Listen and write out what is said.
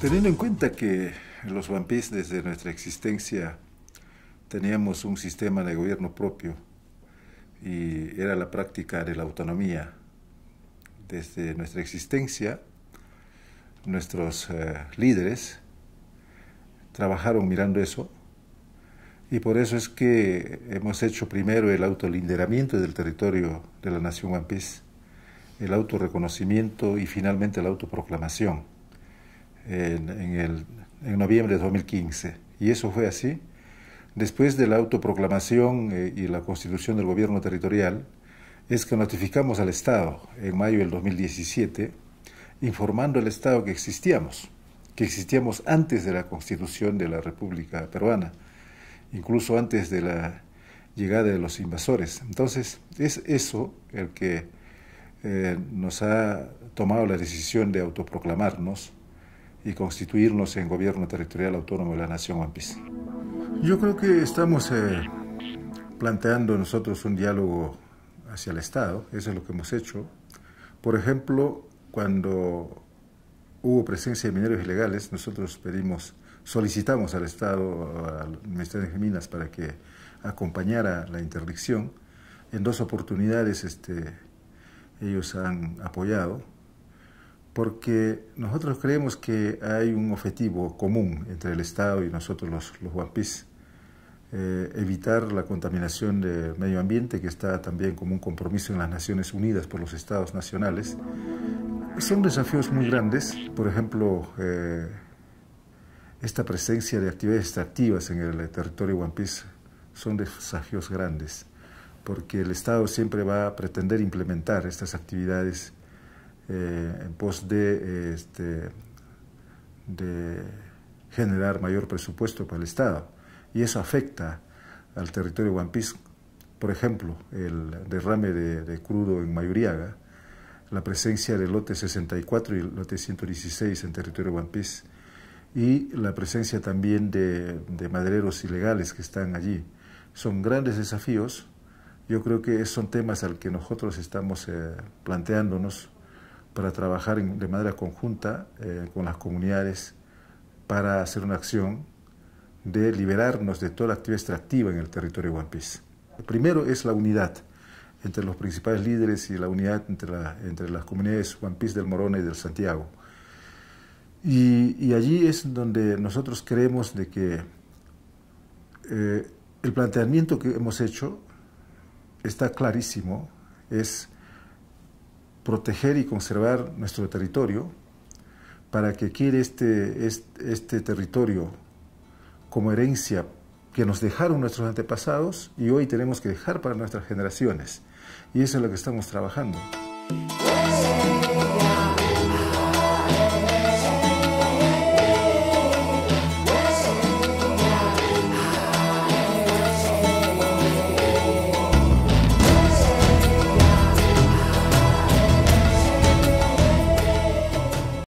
Teniendo en cuenta que los Wampis desde nuestra existencia teníamos un sistema de gobierno propio y era la práctica de la autonomía. Desde nuestra existencia, nuestros eh, líderes trabajaron mirando eso y por eso es que hemos hecho primero el autolinderamiento del territorio de la nación Wampis, el autorreconocimiento y finalmente la autoproclamación en, noviembre de 2015. Y eso fue así. Después de la autoproclamación eh, y la constitución del gobierno territorial, es que notificamos al Estado en mayo del 2017, informando al Estado que existíamos, que existíamos antes de la constitución de la República Peruana, incluso antes de la llegada de los invasores. Entonces, es eso el que eh, nos ha tomado la decisión de autoproclamarnos y constituirnos en gobierno territorial autónomo de la nación Wampis. Yo creo que estamos eh, planteando nosotros un diálogo hacia el Estado, eso es lo que hemos hecho. Por ejemplo, cuando hubo presencia de mineros ilegales, nosotros pedimos, solicitamos al Estado, al Ministerio de Minas, para que acompañara la interdicción. En dos oportunidades este, ellos han apoyado, porque nosotros creemos que hay un objetivo común entre el Estado y nosotros los, los eh, evitar la contaminación del medio ambiente, que está también como un compromiso en las Naciones Unidas por los Estados Nacionales. Son desafíos muy grandes, por ejemplo, eh, esta presencia de actividades extractivas en el territorio Piece son desafíos grandes, porque el Estado siempre va a pretender implementar estas actividades eh, en pos este, de, generar mayor presupuesto para el Estado. Y eso afecta al territorio Piece, Por ejemplo, el derrame de, crudo en Mayuriaga, la presencia del lote 64 y el lote 116 en territorio Piece, y la presencia también de, madereros ilegales que están allí. Son grandes desafíos. Yo creo que son temas al que nosotros estamos eh, planteándonos para trabajar de manera conjunta eh, con las comunidades para hacer una acción de liberarnos de toda la actividad extractiva en el territorio Wampis. primero es la unidad entre los principales líderes y la unidad entre, entre las comunidades Wampis del Morona y del Santiago. Y, allí es donde nosotros creemos de que eh, el planteamiento que hemos hecho está clarísimo, es proteger y conservar nuestro territorio para que quiere este, este territorio como herencia que nos dejaron nuestros antepasados y hoy tenemos que dejar para nuestras generaciones. Y eso es lo que estamos trabajando.